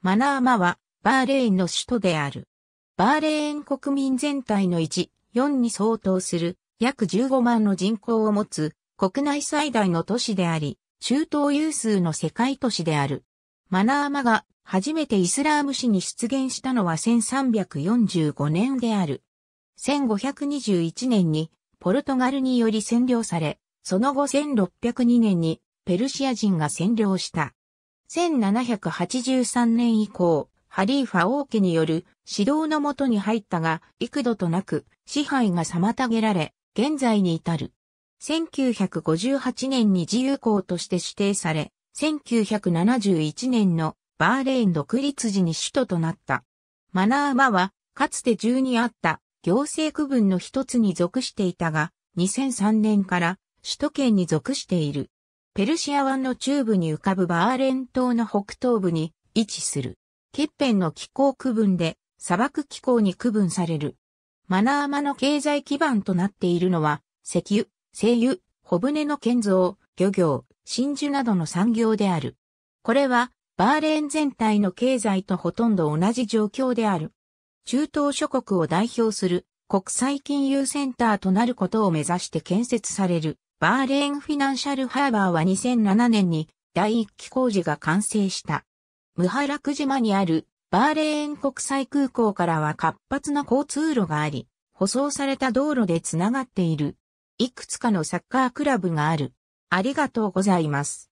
マナーマは、バーレーンの首都である。バーレーン国民全体の1、4に相当する、約15万の人口を持つ、国内最大の都市であり、中東有数の世界都市である。マナーマが初めてイスラーム市に出現したのは1345年である。1521年にポルトガルにより占領され、その後1602年にペルシア人が占領した。1783年以降、ハリーファ王家による指導のもとに入ったが、幾度となく支配が妨げられ、現在に至る。1958年に自由校として指定され、1971年のバーレーン独立時に首都となった。マナーマは、かつて中にあった行政区分の一つに属していたが、2003年から首都圏に属している。ペルシア湾の中部に浮かぶバーレン島の北東部に位置する。欠片の気候区分で砂漠気候に区分される。マナーマの経済基盤となっているのは、石油、精油、小舟の建造、漁業、真珠などの産業である。これは、バーレーン全体の経済とほとんど同じ状況である。中東諸国を代表する国際金融センターとなることを目指して建設されるバーレーンフィナンシャルハーバーは2007年に第1期工事が完成した。ムハラク島にあるバーレーン国際空港からは活発な交通路があり、舗装された道路でつながっている。いくつかのサッカークラブがある。ありがとうございます。